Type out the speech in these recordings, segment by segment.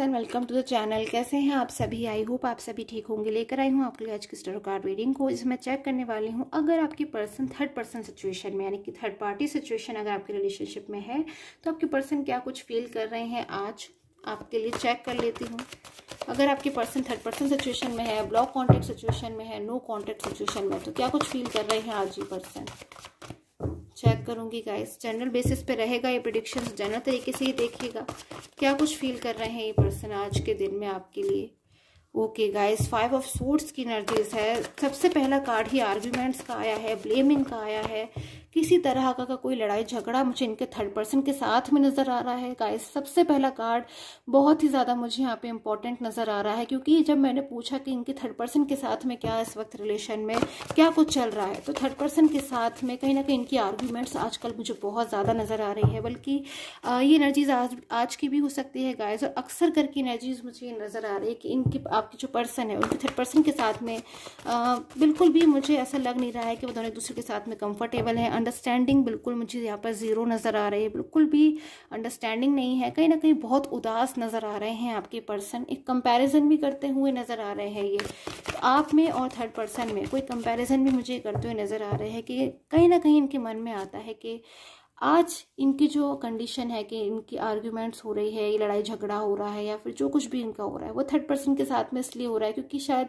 and welcome to the channel कैसे हैं आप सभी आई होप आप सभी ठीक होंगे लेकर आई हूँ आपके लिए आज की स्टरो कार्ड रीडिंग को इसमें चेक करने वाली हूँ अगर आपकी पर्सन थर्ड पर्सन सिचुएशन में यानी कि थर्ड पार्टी सिचुएशन अगर आपके रिलेशनशिप में है तो आपके पर्सन क्या कुछ फील कर रहे हैं आज आपके लिए चेक कर लेती हूँ अगर आपकी पर्सन थर्ड पर्सन सिचुएशन में है ब्लॉक कॉन्टेक्ट सिचुएशन में है नो कॉन्टेक्ट सिचुएशन में तो क्या कुछ फील कर रहे हैं आज ये पर्सन चेक करूंगी गाइस जनरल बेसिस पे रहेगा ये प्रडिक्शन जनरल तरीके से ही देखिएगा क्या कुछ फील कर रहे हैं ये पर्सन आज के दिन में आपके लिए okay guys five of suits की एनर्जीज है सबसे पहला कार्ड ही आर्ग्यूमेंट्स का आया है ब्लेमिंग का आया है किसी तरह का, का कोई लड़ाई झगड़ा मुझे इनके थर्ड पर्सन के साथ में नज़र आ रहा है गाइस सबसे पहला कार्ड बहुत ही ज़्यादा मुझे यहाँ पे इंपॉर्टेंट नज़र आ रहा है क्योंकि जब मैंने पूछा कि इनके थर्ड पर्सन के साथ में क्या इस वक्त रिलेशन में क्या कुछ चल रहा है तो थर्ड पर्सन के साथ में कहीं ना कहीं इनकी आर्ग्यूमेंट्स आजकल मुझे बहुत ज़्यादा नज़र आ रही है बल्कि ये एनर्जीज आज आज की भी हो सकती है गायस और अक्सर करके एनर्जीज मुझे नज़र आ रही है कि इनकी आपकी जो पर्सन है उनके थर्ड पर्सन के साथ में बिल्कुल भी मुझे ऐसा लग नहीं रहा है कि वो दोनों दूसरे के साथ में कंफर्टेबल हैं अंडरस्टैंडिंग बिल्कुल मुझे यहाँ पर ज़ीरो नज़र आ रही है बिल्कुल भी अंडरस्टैंडिंग नहीं है कहीं ना कहीं बहुत उदास नज़र आ रहे हैं आपके पर्सन एक कंपैरिजन भी करते हुए नज़र आ रहे हैं ये तो आप में और थर्ड पर्सन में कोई कंपैरिजन भी मुझे करते हुए नज़र आ रहे हैं कि कहीं ना कहीं इनके मन में आता है कि आज इनकी जो कंडीशन है कि इनकी आर्ग्यूमेंट्स हो रही है लड़ाई झगड़ा हो रहा है या फिर जो कुछ भी इनका हो रहा है वो थर्ड पर्सन के साथ में इसलिए हो रहा है क्योंकि शायद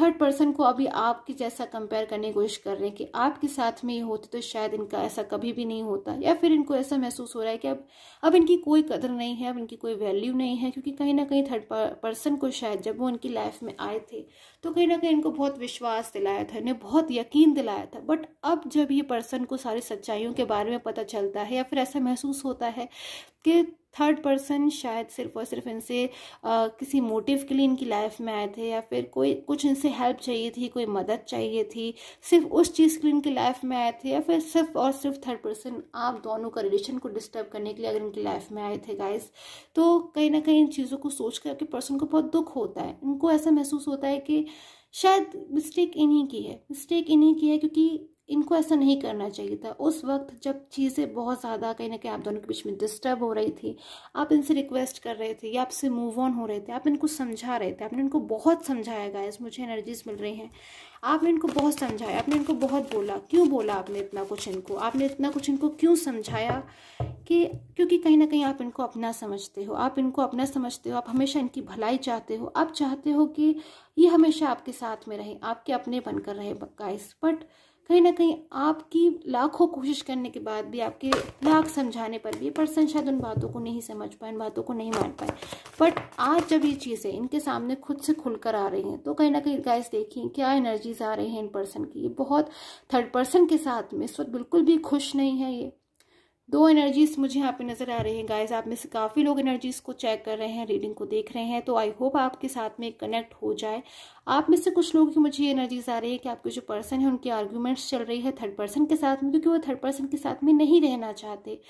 थर्ड पर्सन को अभी आपके जैसा कंपेयर करने की कोशिश कर रहे हैं कि आपके साथ में ये होते तो शायद इनका ऐसा कभी भी नहीं होता या फिर इनको ऐसा महसूस हो रहा है कि अब अब इनकी कोई कदर नहीं है अब इनकी कोई वैल्यू नहीं है क्योंकि कहीं ना कहीं थर्ड पर्सन को शायद जब वो इनकी लाइफ में आए थे तो कहीं ना कहीं इनको बहुत विश्वास दिलाया था इन्हें बहुत यकीन दिलाया था बट अब जब ये पर्सन को सारी सच्चाइयों के बारे में पता चलता है या फिर ऐसा महसूस होता है कि थर्ड पर्सन शायद सिर्फ और सिर्फ इनसे आ, किसी मोटिव के लिए इनकी लाइफ में आए थे या फिर कोई कुछ इनसे हेल्प चाहिए थी कोई मदद चाहिए थी सिर्फ उस चीज़ के लिए इनकी लाइफ में आए थे या फिर सिर्फ और सिर्फ थर्ड पर्सन आप दोनों का रिलेशन को डिस्टर्ब करने के लिए अगर इनकी लाइफ में आए थे गाइस तो कहीं ना कहीं इन चीज़ों को सोच कर आपके पर्सन को बहुत दुख होता है इनको ऐसा महसूस होता है कि शायद मिस्टेक इन्हीं की है मिस्टेक इन्हीं की है क्योंकि इनको ऐसा नहीं करना चाहिए था उस वक्त जब चीज़ें बहुत ज़्यादा कहीं ना कहीं आप दोनों के बीच में डिस्टर्ब हो रही थी आप इनसे रिक्वेस्ट कर रहे थे या आपसे मूव ऑन हो रहे थे आप इनको समझा रहे थे आपने इनको बहुत समझाया गया मुझे एनर्जीज मिल रही हैं आपने इनको बहुत समझाया आपने इनको बहुत बोला क्यों बोला आपने इतना कुछ इनको आपने इतना कुछ इनको क्यों समझाया कि क्योंकि कहीं ना कहीं आप इनको अपना समझते हो आप इनको अपना समझते हो आप हमेशा इनकी भलाई चाहते हो आप चाहते हो कि ये हमेशा आपके साथ में रहें आपके अपने बनकर रहे गाइस बट कहीं ना कहीं आपकी लाखों कोशिश करने के बाद भी आपके लाख समझाने पर भी पर्सन शायद उन बातों को नहीं समझ पाए उन बातों को नहीं मान पाए बट आज जब ये चीज़ें इनके सामने खुद से खुलकर आ रही हैं तो कहीं ना कहीं गाइस देखिए क्या एनर्जीज आ रही हैं इन पर्सन की ये बहुत थर्ड पर्सन के साथ में इस वक्त बिल्कुल भी खुश नहीं है ये दो एनर्जीज मुझे यहाँ पे नज़र आ रहे हैं गाइज आप में से काफ़ी लोग एनर्जीज को चेक कर रहे हैं रीडिंग को देख रहे हैं तो आई होप आपके साथ में कनेक्ट हो जाए आप में से कुछ लोगों की मुझे ये एनर्जीज आ रही है कि आपके जो पर्सन है उनकी आर्ग्यूमेंट्स चल रही है थर्ड पर्सन के साथ में क्योंकि वो थर्ड पर्सन के साथ में नहीं रहना चाहते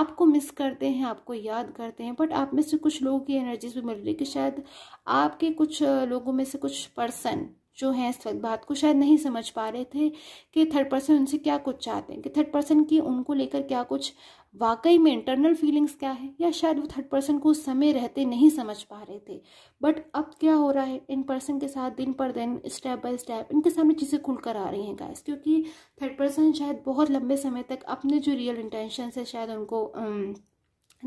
आपको मिस करते हैं आपको याद करते हैं बट आप में से कुछ लोगों की एनर्जीज भी मिल रही है कि शायद आपके कुछ लोगों में से कुछ पर्सन जो हैं इस वक्त बात को शायद नहीं समझ पा रहे थे कि थर्ड पर्सन उनसे क्या कुछ चाहते हैं कि थर्ड पर्सन की उनको लेकर क्या कुछ वाकई में इंटरनल फीलिंग्स क्या है या शायद वो थर्ड पर्सन को उस समय रहते नहीं समझ पा रहे थे बट अब क्या हो रहा है इन पर्सन के साथ दिन पर दिन स्टेप बाय स्टेप इनके सामने चीज़ें खुल कर आ रही हैं गाइस क्योंकि थर्ड पर्सन शायद बहुत लंबे समय तक अपने जो रियल इंटेंशन है शायद उनको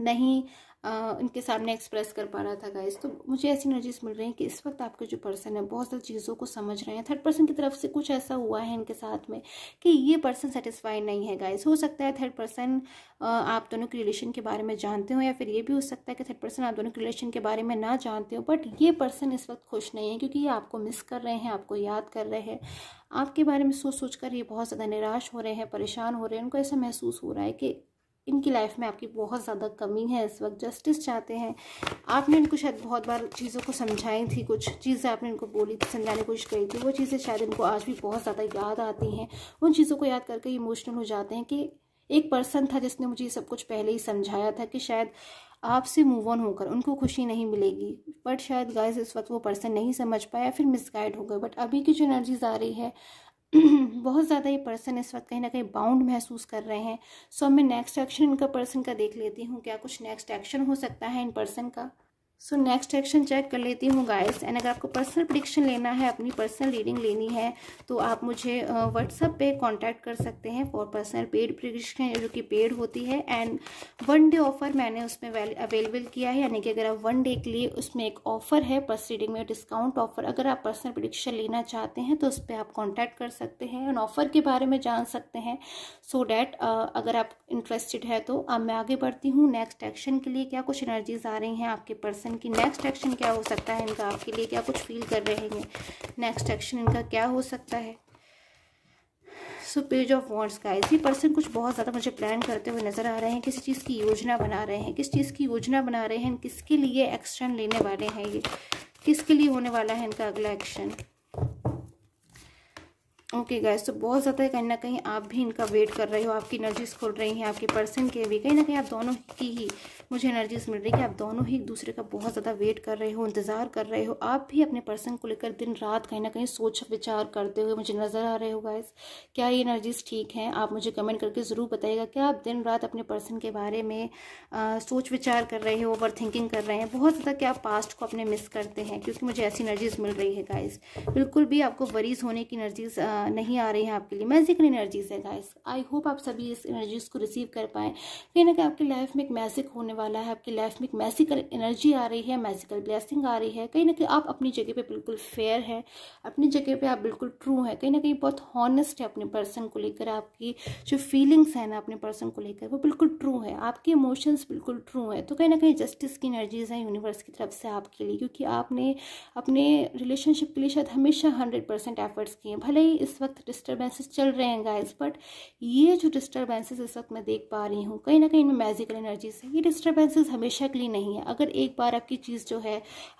नहीं उनके सामने एक्सप्रेस कर पा रहा था गाइस तो मुझे ऐसी एनर्जीज मिल रही हैं कि इस वक्त आपके जो पर्सन है बहुत सारी चीज़ों को समझ रहे हैं थर्ड पर्सन की तरफ से कुछ ऐसा हुआ है इनके साथ में कि ये पर्सन सेटिस्फाइड नहीं है गाइस हो सकता है थर्ड पर्सन आप दोनों के रिलेशन के बारे में जानते हो या फिर ये भी हो सकता है कि थर्ड पर्सन आप दोनों के रिलेशन के बारे में ना जानते हो बट ये पर्सन इस वक्त खुश नहीं है क्योंकि ये आपको मिस कर रहे हैं आपको याद कर रहे हैं आपके बारे में सोच सोच कर ये बहुत ज़्यादा निराश हो रहे हैं परेशान हो रहे हैं उनको ऐसा महसूस हो रहा है कि इनकी लाइफ में आपकी बहुत ज़्यादा कमी है इस वक्त जस्टिस चाहते हैं आपने इनको शायद बहुत बार चीज़ों को समझाई थी कुछ चीज़ें आपने इनको बोली थी समझाने की कोशिश करी थी वो चीज़ें शायद इनको आज भी बहुत ज़्यादा याद आती हैं उन चीज़ों को याद करके इमोशनल हो जाते हैं कि एक पर्सन था जिसने मुझे ये सब कुछ पहले ही समझाया था कि शायद आपसे मूव ऑन होकर उनको खुशी नहीं मिलेगी बट शायद गाइस इस वक्त वो पर्सन नहीं समझ पाया फिर मिसगाइड हो गए बट अभी की जो एनर्जीज आ रही है बहुत ज़्यादा ये पर्सन इस वक्त कहीं ना कहीं बाउंड महसूस कर रहे हैं सो मैं नेक्स्ट एक्शन इनका पर्सन का देख लेती हूँ क्या कुछ नेक्स्ट एक्शन हो सकता है इन पर्सन का सो नेक्स्ट एक्शन चेक कर लेती हूँ गाइस एंड अगर आपको पर्सनल प्रिडिक्शन लेना है अपनी पर्सनल रीडिंग लेनी है तो आप मुझे व्हाट्सअप पे कांटेक्ट कर सकते हैं फॉर पर्सनल पेड प्रिडिक्शन जो कि पेड होती है एंड वन डे ऑफर मैंने उसमें अवेलेबल किया है यानी कि अगर आप वन डे के लिए उसमें एक ऑफर है पर्सनल रीडिंग में डिस्काउंट ऑफर अगर आप पर्सनल प्रिडिक्शन लेना चाहते हैं तो उस पर आप कॉन्टैक्ट कर सकते हैं एंड ऑफर के बारे में जान सकते हैं सो so डैट uh, अगर आप इंटरेस्टेड है तो अब मैं आगे बढ़ती हूँ नेक्स्ट एक्शन के लिए क्या कुछ एनर्जीज आ रही हैं आपके पर्सन पर्सन की नेक्स्ट एक्शन क्या हो सकता है इनका आपके लिए क्या कुछ फील कर रहे हैं नेक्स्ट एक्शन इनका क्या हो सकता है सो पेज ऑफ वॉन्ट्स का इसी पर्सन कुछ बहुत ज़्यादा मुझे प्लान करते हुए नज़र आ रहे हैं किस चीज़ की योजना बना रहे हैं किस चीज़ की योजना बना रहे हैं किसके लिए एक्शन लेने वाले हैं ये किसके लिए होने वाला है इनका अगला एक्शन ओके गैस तो बहुत ज़्यादा कहीं ना कहीं आप भी इनका वेट कर रहे हो आपकी एनर्जीज खुल रही हैं आपके पर्सन के भी कहीं ना कहीं आप दोनों की ही मुझे एनर्जीज मिल रही है कि आप दोनों ही एक दूसरे का बहुत ज़्यादा वेट कर रहे हो इंतज़ार कर रहे हो आप भी अपने पर्सन को लेकर दिन रात कहीं ना कहीं सोच विचार करते हुए मुझे नज़र आ रहे हो गैस क्या ये एनर्जीज ठीक हैं आप मुझे कमेंट करके ज़रूर बताइएगा क्या आप दिन रात अपने पर्सन के बारे में सोच विचार कर रहे हो ओवर थिंकिंग कर रहे हैं बहुत ज़्यादा क्या आप पास्ट को अपने मिस करते हैं क्योंकि मुझे ऐसी एनर्जीज मिल रही है गाइज बिल्कुल भी आपको वरीज होने की एनर्जीज़ नहीं आ रही हैं आपके लिए मैजिकल एनर्जीज है गाइस आई होप आप सभी इस एनर्जीज को रिसीव कर पाए कहीं ना कहीं आपकी लाइफ में एक मैजिक होने वाला है आपकी लाइफ में एक मैजिकल एनर्जी आ रही है मैजिकल ब्लेसिंग आ रही है कहीं ना कहीं आप अपनी जगह पर बिल्कुल फेयर हैं अपनी जगह पर आप बिल्कुल ट्रू हैं कहीं ना कहीं बहुत हॉनेस्ट है अपने पर्सन को लेकर आपकी जो फीलिंग्स हैं ना अपने पर्सन को लेकर वो बिल्कुल ट्रू है आपके इमोशंस बिल्कुल ट्रू हैं तो कहीं ना कहीं जस्टिस की एनर्जीज हैं यूनिवर्स की तरफ से आपके लिए क्योंकि आपने अपने रिलेशनशिप के लिए शायद हमेशा हंड्रेड परसेंट एफर्ट्स किए भले ही इस इस वक्त डिस्टर्बेंसेस चल रहे हैं गाइस बट ये जो डिस्टर्बेंसेस इस वक्त मैं देख पा रही हूँ कहीं ना कहीं इनमें मैजिकल एनर्जीज है ये डिस्टर्बेंसेस हमेशा के लिए नहीं है अगर एक बार आपकी चीज़ जो है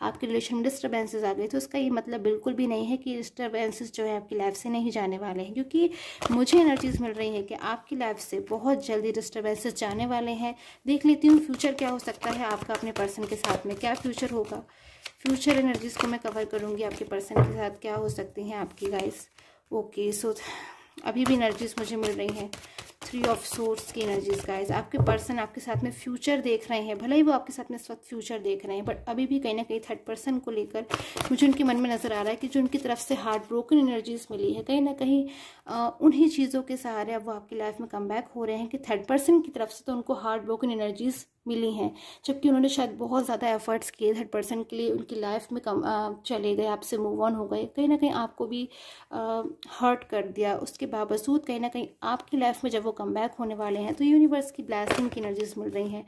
आपके रिलेशन में डिस्टर्बेंसेज आ गई तो उसका ये मतलब बिल्कुल भी नहीं है कि डिस्टर्बेंसेज जो है आपकी लाइफ से नहीं जाने वाले हैं क्योंकि मुझे एनर्जीज मिल रही है कि आपकी लाइफ से बहुत जल्दी डिस्टर्बेंसेज जाने वाले हैं देख लेती हूँ फ्यूचर क्या हो सकता है आपका अपने पर्सन के साथ में क्या फ्यूचर होगा फ्यूचर एनर्जीज़ को मैं कवर करूँगी आपके पर्सन के साथ क्या हो सकती हैं आपकी गाइस ओके सो अभी भी एनर्जीज मुझे मिल रही हैं थ्री ऑफ सोर्स की एनर्जीज गाइज आपके पर्सन आपके साथ में फ्यूचर देख रहे हैं भले ही वो आपके साथ में इस वक्त फ्यूचर देख रहे हैं बट अभी भी कहीं ना कहीं थर्ड पर्सन को लेकर मुझे उनके मन में नज़र आ रहा है कि जो उनकी तरफ से हार्ड ब्रोकन एनर्जीज मिली है कहीं ना कहीं उन्हीं चीज़ों के सहारे अब वो आपकी लाइफ में कम हो रहे हैं कि थर्ड पर्सन की तरफ से तो उनको हार्ड ब्रोकन एनर्जीज़ मिली हैं जबकि उन्होंने शायद बहुत ज़्यादा एफर्ट्स किए थर्ड पर्सन के लिए उनकी लाइफ में कम आ, चले गए आपसे मूव ऑन हो गए कहीं ना कहीं आपको भी हर्ट कर दिया उसके बावजूद कहीं ना कहीं आपकी लाइफ में जब वो कम होने वाले हैं तो यूनिवर्स की ब्लैसिंग की एनर्जीज मिल रही हैं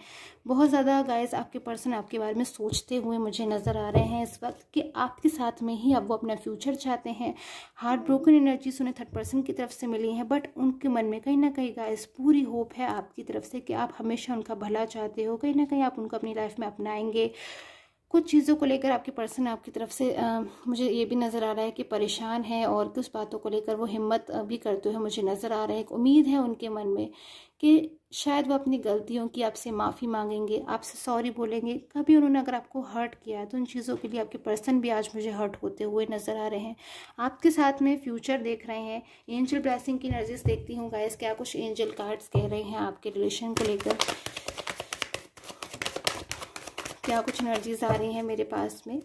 बहुत ज़्यादा गाइज आपके पर्सन आपके बारे में सोचते हुए मुझे नज़र आ रहे हैं इस वक्त कि आपके साथ में ही अब वो अपना फ्यूचर चाहते हैं हार्ट ब्रोकन एनर्जीज उन्हें थर्ड पर्सन की तरफ से मिली हैं बट उनके मन में कहीं ना कहीं गाइज पूरी होप है आपकी तरफ से कि आप हमेशा उनका भला चाहते सकते हो कहीं ना कहीं आप उनको अपनी लाइफ में अपनाएंगे कुछ चीज़ों को लेकर आपकी पर्सन आपकी तरफ से आ, मुझे ये भी नज़र आ रहा है कि परेशान है और कुछ बातों को लेकर वो हिम्मत भी करते हुए मुझे नज़र आ रहा है उम्मीद है उनके मन में कि शायद वो अपनी गलतियों की आपसे माफ़ी मांगेंगे आपसे सॉरी बोलेंगे कभी उन्होंने अगर आपको हर्ट किया है तो उन चीज़ों के लिए आपके पर्सन भी आज मुझे हर्ट होते हुए नज़र आ रहे हैं आपके साथ में फ्यूचर देख रहे हैं एंजल ब्लैसिंग की नर्जिस देखती हूँ गाइस क्या कुछ एंजल कार्ड्स कह रहे हैं आपके रिलेशन को लेकर क्या कुछ एनर्जीज़ आ रही हैं मेरे पास में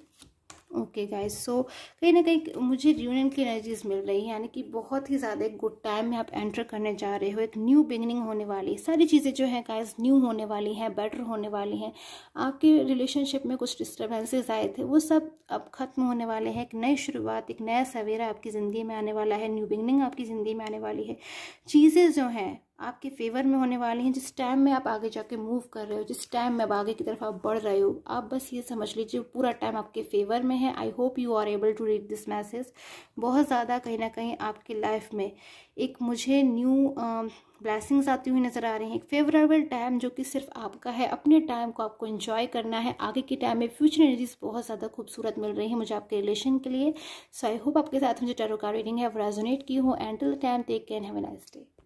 ओके गाइस सो कहीं ना कहीं मुझे यूनियन की एनर्जीज मिल रही है यानी कि बहुत ही ज़्यादा एक गुड टाइम में आप एंटर करने जा रहे हो एक न्यू बिगनिंग होने वाली सारी चीज़ें जो हैं गाइस न्यू होने वाली हैं बेटर होने वाली हैं आपके रिलेशनशिप में कुछ डिस्टर्बेंसेज आए थे वो सब अब खत्म होने वाले हैं एक नई शुरुआत एक नया सवेरा आपकी ज़िंदगी में आने वाला है न्यू बिगनिंग आपकी ज़िंदगी में आने वाली है चीज़ें जो हैं आपके फेवर में होने वाले हैं जिस टाइम में आप आगे जाके मूव कर रहे हो जिस टाइम में आप आगे की तरफ आप बढ़ रहे हो आप बस ये समझ लीजिए पूरा टाइम आपके फेवर में है I hope you are able to read this message बहुत ज़्यादा कहीं ना कहीं आपके लाइफ में एक मुझे न्यू ब्लैसिंग्स आती हुई नज़र आ रही हैं एक फेवरेबल टाइम जो कि सिर्फ आपका है अपने टाइम को आपको इन्जॉय करना है आगे के टाइम में फ्यूचर एनर्जीज बहुत ज़्यादा खूबसूरत मिल रही हैं मुझे आपके रिलेशन के लिए सो आई होप आपके साथ मुझे टेरोकार रीडिंग है रेजोनेट की हूँ and till time take can have a nice day